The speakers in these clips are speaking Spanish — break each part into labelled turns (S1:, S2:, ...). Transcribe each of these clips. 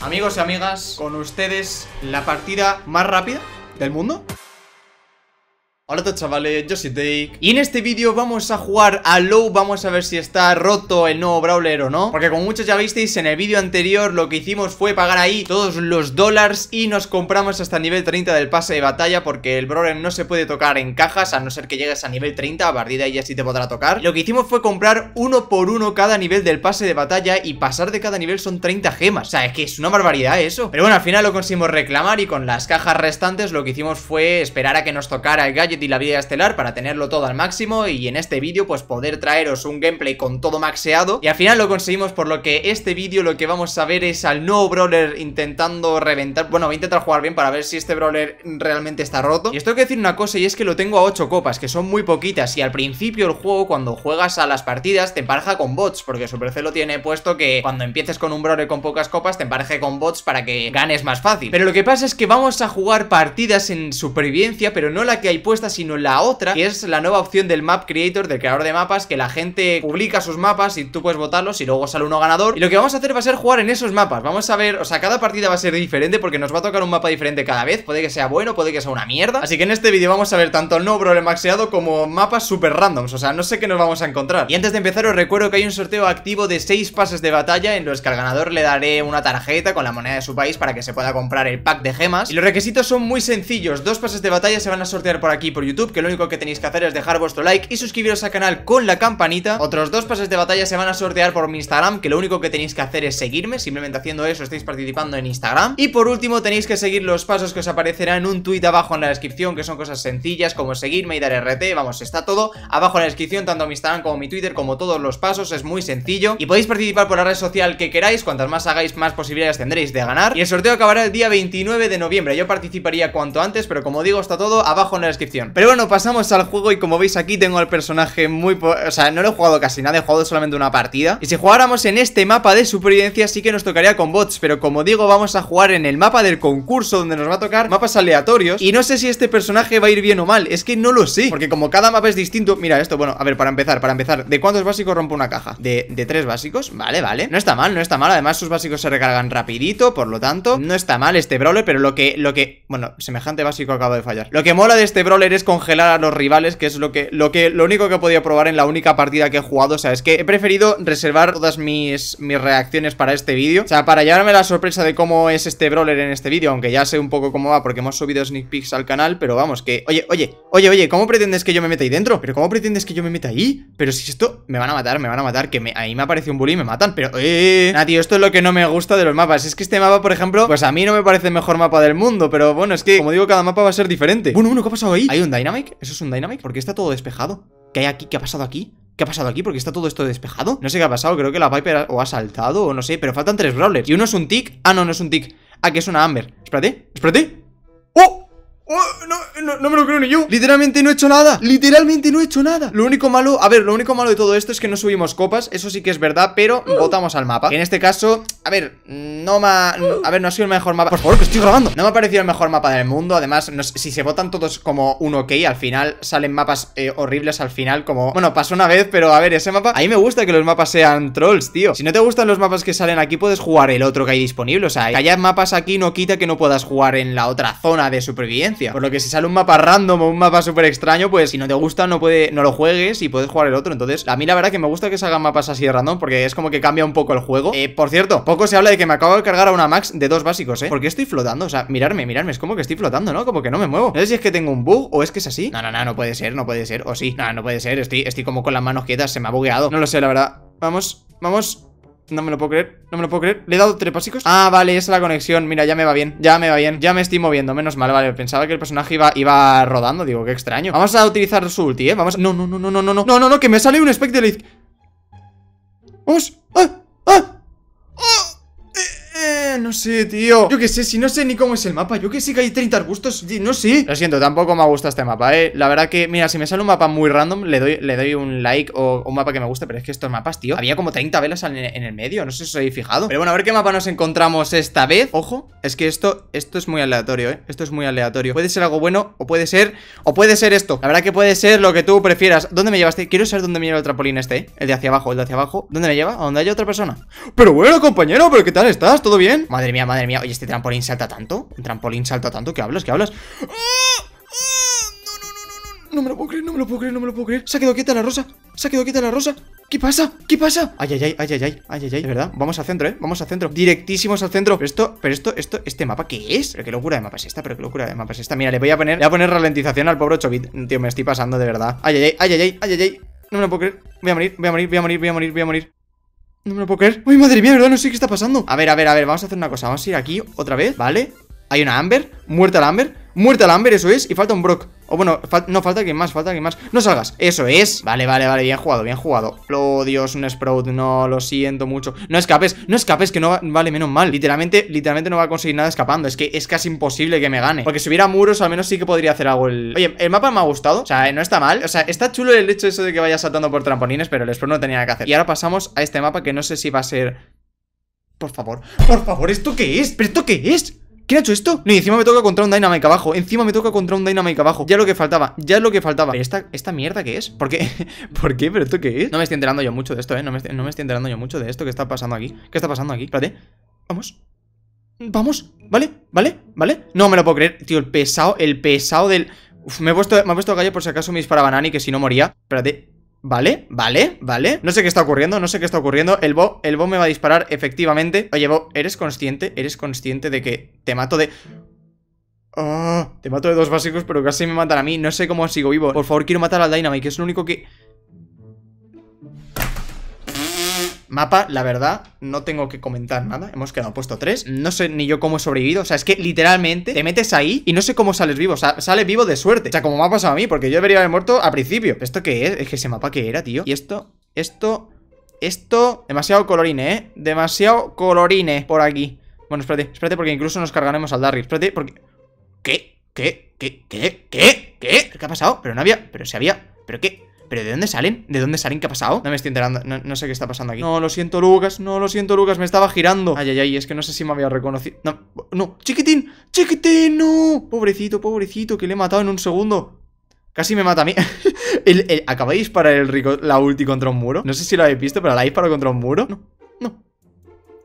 S1: Amigos y amigas, con ustedes la partida más rápida del mundo. Hola a todos chavales, yo soy Take Y en este vídeo vamos a jugar a Low Vamos a ver si está roto el nuevo Brawler o no Porque como muchos ya visteis en el vídeo anterior Lo que hicimos fue pagar ahí todos los dólares Y nos compramos hasta el nivel 30 del pase de batalla Porque el Brawler no se puede tocar en cajas A no ser que llegues a nivel 30 A partir de ahí ya sí te podrá tocar Lo que hicimos fue comprar uno por uno cada nivel del pase de batalla Y pasar de cada nivel son 30 gemas O sea, es que es una barbaridad eso Pero bueno, al final lo conseguimos reclamar Y con las cajas restantes lo que hicimos fue esperar a que nos tocara el gadget y la vida estelar para tenerlo todo al máximo y en este vídeo pues poder traeros un gameplay con todo maxeado y al final lo conseguimos por lo que este vídeo lo que vamos a ver es al nuevo brawler intentando reventar, bueno voy a intentar jugar bien para ver si este brawler realmente está roto y esto tengo que decir una cosa y es que lo tengo a 8 copas que son muy poquitas y al principio el juego cuando juegas a las partidas te empareja con bots porque Supercell lo tiene puesto que cuando empieces con un brawler con pocas copas te empareje con bots para que ganes más fácil pero lo que pasa es que vamos a jugar partidas en supervivencia pero no la que hay puesta sino la otra, que es la nueva opción del Map Creator, del creador de mapas, que la gente publica sus mapas y tú puedes votarlos y luego sale uno ganador. Y lo que vamos a hacer va a ser jugar en esos mapas. Vamos a ver, o sea, cada partida va a ser diferente porque nos va a tocar un mapa diferente cada vez. Puede que sea bueno, puede que sea una mierda. Así que en este vídeo vamos a ver tanto el no maxeado, como mapas super randoms. O sea, no sé qué nos vamos a encontrar. Y antes de empezar os recuerdo que hay un sorteo activo de 6 pases de batalla en los que al ganador le daré una tarjeta con la moneda de su país para que se pueda comprar el pack de gemas. Y los requisitos son muy sencillos. Dos pases de batalla se van a sortear por aquí por YouTube, que lo único que tenéis que hacer es dejar vuestro like y suscribiros al canal con la campanita. Otros dos pases de batalla se van a sortear por mi Instagram, que lo único que tenéis que hacer es seguirme, simplemente haciendo eso estáis participando en Instagram. Y por último tenéis que seguir los pasos que os aparecerán en un tuit abajo en la descripción, que son cosas sencillas como seguirme y dar RT, vamos, está todo abajo en la descripción, tanto mi Instagram como mi Twitter, como todos los pasos, es muy sencillo. Y podéis participar por la red social que queráis, cuantas más hagáis, más posibilidades tendréis de ganar. Y el sorteo acabará el día 29 de noviembre, yo participaría cuanto antes, pero como digo, está todo abajo en la descripción. Pero bueno, pasamos al juego y como veis aquí tengo al personaje muy... O sea, no lo he jugado casi nada, he jugado solamente una partida. Y si jugáramos en este mapa de supervivencia sí que nos tocaría con bots, pero como digo, vamos a jugar en el mapa del concurso donde nos va a tocar mapas aleatorios. Y no sé si este personaje va a ir bien o mal, es que no lo sé, porque como cada mapa es distinto... Mira esto, bueno, a ver, para empezar, para empezar, ¿de cuántos básicos rompo una caja? De, tres básicos, vale, vale. No está mal, no está mal, además sus básicos se recargan rapidito, por lo tanto, no está mal este brawler, pero lo que... Lo que bueno, semejante básico acabo de fallar. Lo que mola de este brawler es congelar a los rivales, que es lo que, lo que, lo único que he podido probar en la única partida que he jugado. O sea, es que he preferido reservar todas mis, mis reacciones para este vídeo. O sea, para llevarme la sorpresa de cómo es este brawler en este vídeo, aunque ya sé un poco cómo va porque hemos subido sneak peeks al canal, pero vamos, que... Oye, oye, oye, oye, ¿cómo pretendes que yo me meta ahí dentro? ¿Pero cómo pretendes que yo me meta ahí? Pero si esto... Me van a matar, me van a matar, que ahí me aparece un bully y me matan, pero... Eh, eh, eh. tío, esto es lo que no me gusta de los mapas. Es que este mapa, por ejemplo, pues a mí no me parece el mejor mapa del mundo, pero bueno, es que, como digo, cada mapa va a ser diferente. Bueno, uno ¿qué ha pasado Ahí ¿Hay un Dynamic? ¿Eso es un Dynamic? ¿Por qué está todo despejado? ¿Qué hay aquí? ¿Qué ha pasado aquí? ¿Qué ha pasado aquí? ¿Por qué está todo esto despejado? No sé qué ha pasado, creo que la Viper o ha saltado o no sé, pero faltan tres Brawlers. ¿Y uno es un Tick? Ah, no, no es un Tick. Ah, que es una Amber. Espérate, espérate. ¡Oh! Oh, no, me lo creo ni yo Literalmente no he hecho nada Literalmente no he hecho nada Lo único malo, a ver, lo único malo de todo esto es que no subimos copas Eso sí que es verdad, pero mm. votamos al mapa En este caso, a ver, no ha A ver, no ha sido el mejor mapa Por favor, que estoy grabando No me ha parecido el mejor mapa del mundo Además, si se votan todos como un ok Al final salen mapas eh, horribles al final Como, bueno, pasó una vez, pero a ver, ese mapa A mí me gusta que los mapas sean trolls, tío Si no te gustan los mapas que salen aquí Puedes jugar el otro que hay disponible O sea, que haya mapas aquí no quita que no puedas jugar en la otra zona de supervivencia por lo que si sale un mapa random o un mapa súper extraño, pues si no te gusta, no, puede, no lo juegues y puedes jugar el otro. Entonces, a mí la verdad que me gusta que salgan mapas así de random porque es como que cambia un poco el juego. Eh, por cierto, poco se habla de que me acabo de cargar a una max de dos básicos, ¿eh? Porque estoy flotando, o sea, mirarme, mirarme, es como que estoy flotando, ¿no? Como que no me muevo. No sé si es que tengo un bug o es que es así. No, no, no, no puede ser, no puede ser. O sí, no, no puede ser. Estoy, estoy como con las manos quietas, se me ha bugueado. No lo sé, la verdad. Vamos, vamos. No me lo puedo creer, no me lo puedo creer ¿Le he dado tres pasicos Ah, vale, esa es la conexión Mira, ya me va bien, ya me va bien Ya me estoy moviendo, menos mal, vale Pensaba que el personaje iba, iba rodando Digo, qué extraño Vamos a utilizar su ulti, eh Vamos No, no, no, no, no, no No, no, no, que me sale un Spectre. ¡Vamos! ¡Ah! ¡Ah! ¡Ah! no sé, tío Yo qué sé, si no sé ni cómo es el mapa Yo que sé que hay 30 arbustos, no sé Lo siento, tampoco me gusta este mapa, eh La verdad que, mira, si me sale un mapa muy random Le doy, le doy un like o un mapa que me guste Pero es que estos mapas, tío, había como 30 velas en, el medio No sé si os habéis fijado Pero bueno, a ver qué mapa nos encontramos esta vez Ojo, es que esto, esto es muy aleatorio, eh Esto es muy aleatorio Puede ser algo bueno o puede ser, o puede ser esto La verdad que puede ser lo que tú prefieras ¿Dónde me llevaste? Quiero saber dónde me lleva el trampolín este, eh El de hacia abajo, el de hacia abajo ¿Dónde me lleva? dónde haya otra persona? Pero bueno, compañero, ¿pero qué tal estás? ¿Todo bien? Madre mía, madre mía. Oye, este trampolín salta tanto. Un trampolín salta tanto. ¿Qué hablas? ¿Qué hablas? No, no, no, no, no. No me lo puedo creer, no me lo puedo creer, no me lo puedo creer. Se ha quedado quieta la rosa. Se ha quedado quieta la rosa. ¿Qué pasa? ¿Qué pasa? Ay, ay, ay, ay, ay, ay, ay, ay, ay, verdad. Vamos al centro, ¿eh? Vamos al centro. Directísimos al centro. Pero esto, pero esto, esto, este mapa, ¿qué es? Pero qué locura de mapa es esta, pero qué locura de mapa es esta. Mira, le voy a poner, le voy a poner ralentización al pobre 8 Tío, me estoy pasando de verdad. Ay, ay, ay, ay, ay, ay, ay. No me lo puedo creer. Voy a morir, voy a morir, voy a morir, voy a morir, voy a morir. No me lo puedo creer. Uy, madre mía, ¿verdad? No sé qué está pasando. A ver, a ver, a ver. Vamos a hacer una cosa. Vamos a ir aquí otra vez, ¿vale? Hay una Amber. Muerta la Amber muerta al Amber, eso es. Y falta un Brock. O bueno, no, falta alguien más, falta alguien más. No salgas. Eso es. Vale, vale, vale. Bien jugado, bien jugado. Oh, Dios, un Sprout. No, lo siento mucho. No escapes, no escapes, que no vale menos mal. Literalmente, literalmente no va a conseguir nada escapando. Es que es casi imposible que me gane. Porque si hubiera muros, al menos sí que podría hacer algo el... Oye, el mapa me ha gustado. O sea, no está mal. O sea, está chulo el hecho eso de que vaya saltando por trampolines, pero el Sprout no tenía nada que hacer. Y ahora pasamos a este mapa que no sé si va a ser... Por favor, por favor, ¿esto qué es? ¿Pero esto qué es? ¿Quién ha hecho esto? No, y encima me toca contra un Dynamite abajo Encima me toca contra un Dynamite abajo Ya lo que faltaba, ya es lo que faltaba ¿Esta, esta mierda qué es? ¿Por qué? ¿Por qué? ¿Pero esto qué es? No me estoy enterando yo mucho de esto, ¿eh? No me, estoy enterando yo mucho de esto que está pasando aquí ¿Qué está pasando aquí? Espérate Vamos Vamos ¿Vale? ¿Vale? ¿Vale? No me lo puedo creer Tío, el pesado, el pesado del... me he puesto, me he puesto a calle por si acaso mis para y que si no moría Espérate Vale, vale, vale No sé qué está ocurriendo, no sé qué está ocurriendo El Bo, el Bo me va a disparar, efectivamente Oye, Bo, ¿eres consciente? ¿Eres consciente de que te mato de...? Ah, te mato de dos básicos, pero casi me matan a mí No sé cómo sigo vivo Por favor, quiero matar al Dynamite, que es lo único que... Mapa, la verdad, no tengo que comentar nada. Hemos quedado puesto 3. No sé ni yo cómo he sobrevivido. O sea, es que literalmente te metes ahí y no sé cómo sales vivo. O sea, sales vivo de suerte. O sea, como me ha pasado a mí, porque yo debería haber muerto al principio. ¿Esto qué es? Es que ese mapa que era, tío. Y esto, esto, esto... Demasiado colorine, ¿eh? Demasiado colorine por aquí. Bueno, espérate, espérate porque incluso nos cargaremos al Darry. Espérate porque... ¿Qué? ¿Qué? ¿Qué? ¿Qué? ¿Qué? ¿Qué? ¿Qué ha pasado? Pero no había... Pero si había... ¿Pero qué? ¿Pero de dónde salen? ¿De dónde salen? ¿Qué ha pasado? No me estoy enterando, no, sé qué está pasando aquí No, lo siento Lucas, no, lo siento Lucas, me estaba girando Ay, ay, ay, es que no sé si me había reconocido No, no, chiquitín, chiquitín, no Pobrecito, pobrecito, que le he matado en un segundo Casi me mata a mí ¿Acabáis para el rico, la ulti contra un muro No sé si lo habéis visto, pero la para contra un muro No, no,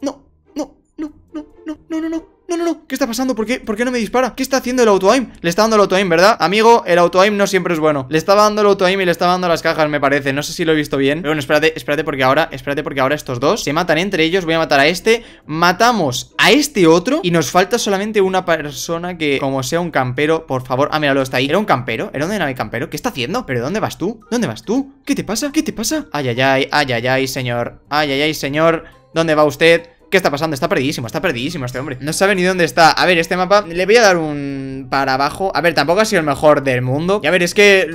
S1: no, no, no, no, no, no, no no, no, no, ¿qué está pasando? ¿Por qué? ¿Por qué no me dispara? ¿Qué está haciendo el auto-aim? Le está dando el auto ¿verdad? Amigo, el auto-aim no siempre es bueno Le estaba dando el auto-aim y le estaba dando las cajas, me parece No sé si lo he visto bien Pero bueno, espérate, espérate porque ahora Espérate porque ahora estos dos se matan entre ellos Voy a matar a este Matamos a este otro Y nos falta solamente una persona que, como sea un campero Por favor, ah, mira, ¿lo está ahí ¿Era un campero? ¿Era un mi campero? ¿Qué está haciendo? ¿Pero dónde vas tú? ¿Dónde vas tú? ¿Qué te pasa? ¿Qué te pasa? Ay, ay, ay, ay, ay, ay, señor Ay, ay, ay, señor ¿Dónde va usted? ¿Qué está pasando? Está perdidísimo, está perdidísimo este hombre No sabe ni dónde está A ver, este mapa le voy a dar un para abajo A ver, tampoco ha sido el mejor del mundo Y a ver, es que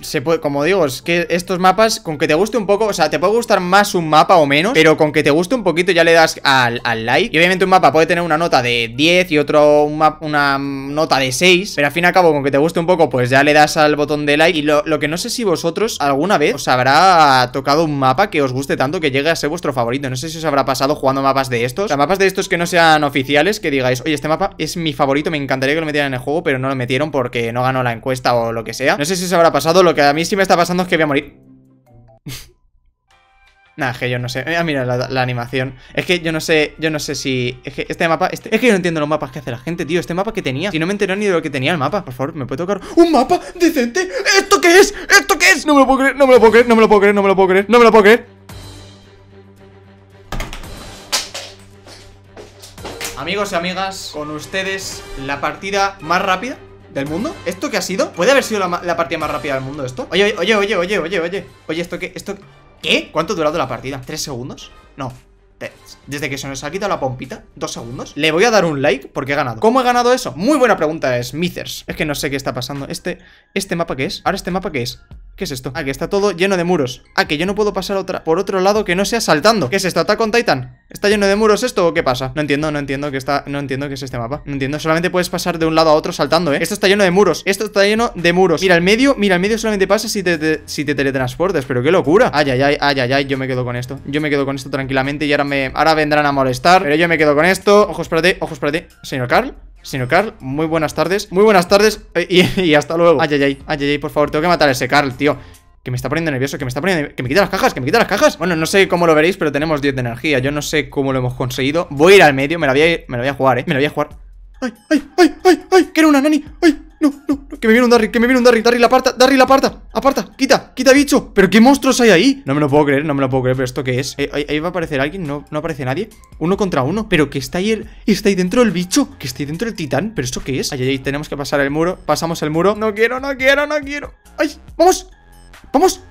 S1: se puede, como digo, es que estos mapas Con que te guste un poco, o sea, te puede gustar más un mapa o menos Pero con que te guste un poquito ya le das al, like Y obviamente un mapa puede tener una nota de 10 y otro una nota de 6 Pero al fin y al cabo, con que te guste un poco, pues ya le das al botón de like Y lo, lo que no sé si vosotros alguna vez os habrá tocado un mapa que os guste tanto que llegue a ser vuestro favorito No sé si os habrá pasado jugando mapas de estos. mapas de estos que no sean oficiales, que digáis, oye, este mapa es mi favorito, me encantaría que lo metieran en el juego, pero no lo metieron porque no ganó la encuesta o lo que sea. No sé si se habrá pasado, lo que a mí sí me está pasando es que voy a morir. Nah, que yo no sé. Eh, ah, mira la, animación. Es que yo no sé, yo no sé si... Es que este mapa... Este, es que yo no entiendo los mapas que hace la gente, tío. Este mapa que tenía. Si no me enteré ni de lo que tenía el mapa. Por favor, ¿me puede tocar un mapa decente? ¿Esto qué es? ¿Esto qué es? No me lo puedo creer, no me lo puedo creer, no me lo puedo creer, no me lo puedo creer, no me lo puedo creer. amigos y amigas, con ustedes la partida más rápida ¿Del mundo? ¿Esto qué ha sido? ¿Puede haber sido la, partida más rápida del mundo esto? Oye, oye, oye, oye, oye, oye Oye, ¿esto qué? ¿Esto qué? ¿Cuánto ha durado la partida? ¿Tres segundos? No desde que se nos ha quitado la pompita, dos segundos Le voy a dar un like porque he ganado ¿Cómo he ganado eso? Muy buena pregunta, Smithers Es que no sé qué está pasando Este, este mapa qué es Ahora este mapa qué es ¿Qué es esto? Ah, que está todo lleno de muros. Ah, que yo no puedo pasar otra por otro lado que no sea saltando. ¿Qué es esto? ¿Attack con Titan? ¿Está lleno de muros esto o qué pasa? No entiendo, no entiendo que está... No entiendo qué es este mapa. No entiendo. Solamente puedes pasar de un lado a otro saltando, ¿eh? Esto está lleno de muros. Esto está lleno de muros. Mira, al medio... Mira, al medio solamente pasa si te, si te teletransportas. Pero qué locura. Ay, ay, ay, ay, ay, Yo me quedo con esto. Yo me quedo con esto tranquilamente y ahora me... Ahora vendrán a molestar. Pero yo me quedo con esto. Ojos para ti, ojos para ti. Señor Carl. Señor Carl, muy buenas tardes. Muy buenas tardes eh, y, hasta luego. Ay, ay, ay, ay, ay, por favor, tengo que matar a ese Carl, tío. Que me está poniendo nervioso, que me está poniendo... Que me quita las cajas, que me quita las cajas. Bueno, no sé cómo lo veréis, pero tenemos 10 de energía. Yo no sé cómo lo hemos conseguido. Voy a ir al medio, me la voy a, me la voy a jugar, eh. Me la voy a jugar. ¡Ay, ay, ay, ay! viene un Darry, que me viene un Darry Darry la aparta, Darry la aparta, aparta, quita, quita bicho ¿Pero qué monstruos hay ahí? No me lo puedo creer, no me lo puedo creer, pero ¿esto Que es? Eh, ¿Ahí, va a aparecer alguien? ¿No, ¿No aparece nadie? Uno contra uno, pero que está ahí el, está ahí dentro el bicho Que está ahí dentro el titán, ¿pero esto qué es? Ay, ahí tenemos que pasar el muro, pasamos el muro No quiero, no quiero, no quiero Ay, vamos, vamos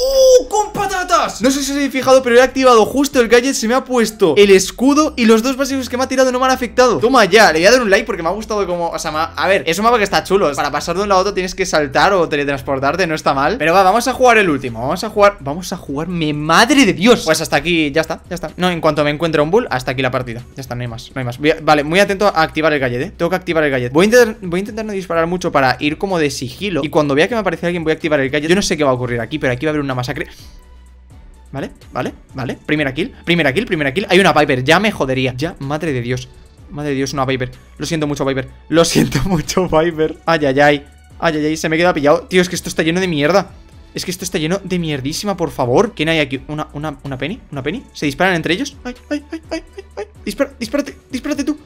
S1: ¡Oh! ¡Con patatas! No sé si os habéis fijado, pero he activado justo el gadget Se me ha puesto el escudo y los dos básicos que me ha tirado no me han afectado Toma ya, le voy a dar un like porque me ha gustado como... O sea, a ver, es un mapa que está chulo Para pasar de un lado a otro tienes que saltar o teletransportarte, no está mal Pero va, vamos a jugar el último Vamos a jugar... Vamos a jugar... ¡Me madre de Dios! Pues hasta aquí, ya está, ya está No, en cuanto me encuentre un bull, hasta aquí la partida Ya está, no hay más, no hay más Vale, muy atento a activar el gadget, ¿eh? Tengo que activar el gadget Voy a, intentar, voy a intentar no disparar mucho para ir como de sigilo Y cuando vea que me aparece alguien voy a activar el gadget Yo no sé qué va a ocurrir aquí, pero aquí va a haber un una masacre. Vale, vale, vale. Primera kill, primera kill, primera kill. Hay una Viper, ya me jodería. Ya, madre de Dios. Madre de Dios, una Viper. Lo siento mucho, Viper. Lo siento mucho, Viper. Ay, ay, ay. Ay, ay, ay, se me queda pillado. Tío, es que esto está lleno de mierda. Es que esto está lleno de mierdísima, por favor. ¿Quién hay aquí? ¿Una, una, una penny? ¿Una penny? ¿Se disparan entre ellos? Ay, ay, ay, ay, Dispara, tú.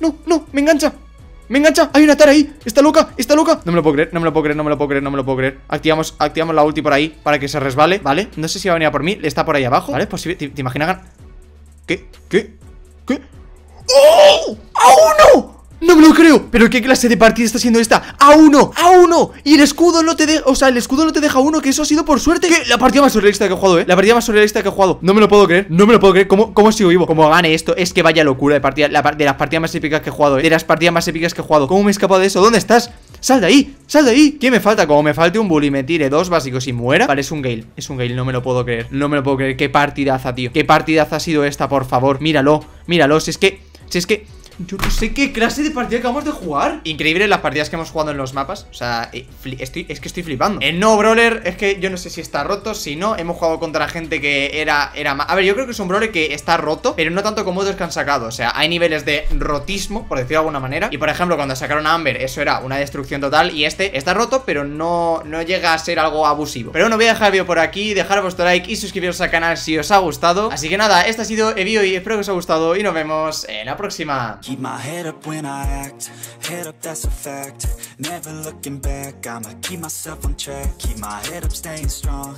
S1: No, no, me engancha. ¡Me engancha! ¡Hay una Tara ahí! ¡Está loca! ¡Está loca! No me lo puedo creer, no me lo puedo creer, no me lo puedo creer, no me lo puedo creer Activamos, activamos la ulti por ahí para que se resbale, ¿vale? No sé si va a venir por mí, está por ahí abajo ¿Vale? Pues si te, te imaginas... ¿Qué? ¿Qué? ¿Qué? ¡Oh! ¡Oh, no! ¡No me lo creo! ¿Pero qué clase de partida está siendo esta? ¡A uno! ¡A uno! Y el escudo no te deja... O sea, el escudo no te deja uno Que eso ha sido por suerte ¿Qué? La partida más surrealista que he jugado, ¿eh? La partida más surrealista que he jugado No me lo puedo creer No me lo puedo creer ¿Cómo, cómo sigo vivo? cómo gane esto Es que vaya locura de partida la, De las partidas más épicas que he jugado, ¿eh? De las partidas más épicas que he jugado ¿Cómo me he escapado de eso? ¿Dónde estás? ¡Sal de ahí! ¡Sal de ahí! ¿Qué me falta? Como me falte un bully, me tire dos básicos y muera Vale, es un Gale Es un Gale, no me lo puedo creer No me lo puedo creer Qué partidaza, tío Qué partidaza ha sido esta, por favor Míralo, míralo Si es que... Si es que... Yo no sé qué clase de partida acabamos de jugar Increíble las partidas que hemos jugado en los mapas O sea, eh, es que estoy flipando El no brawler es que yo no sé si está roto Si no, hemos jugado contra gente que era, era A ver, yo creo que es un brawler que está roto Pero no tanto como otros que han sacado O sea, hay niveles de rotismo, por decirlo de alguna manera Y por ejemplo, cuando sacaron a Amber, eso era una destrucción total Y este está roto, pero no, no llega a ser algo abusivo Pero bueno, voy a dejar el vídeo por aquí Dejar vuestro like y suscribiros al canal si os ha gustado Así que nada, este ha sido el video y espero que os haya gustado Y nos vemos en la próxima Keep my head up when I act, head up that's a fact Never looking back, I'ma keep myself on track Keep my head up staying strong,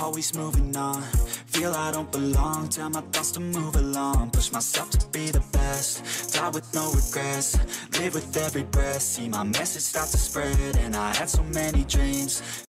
S1: always moving on Feel I don't belong, tell my thoughts to move along Push myself to be the best, die with no regrets Live with every breath, see my message start to spread And I had so many dreams